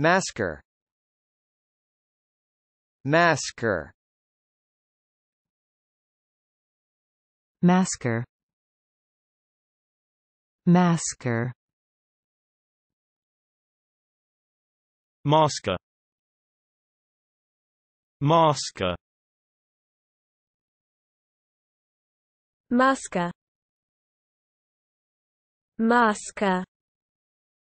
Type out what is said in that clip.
Masker Masker Masker Masker Masker Masker Masker Masker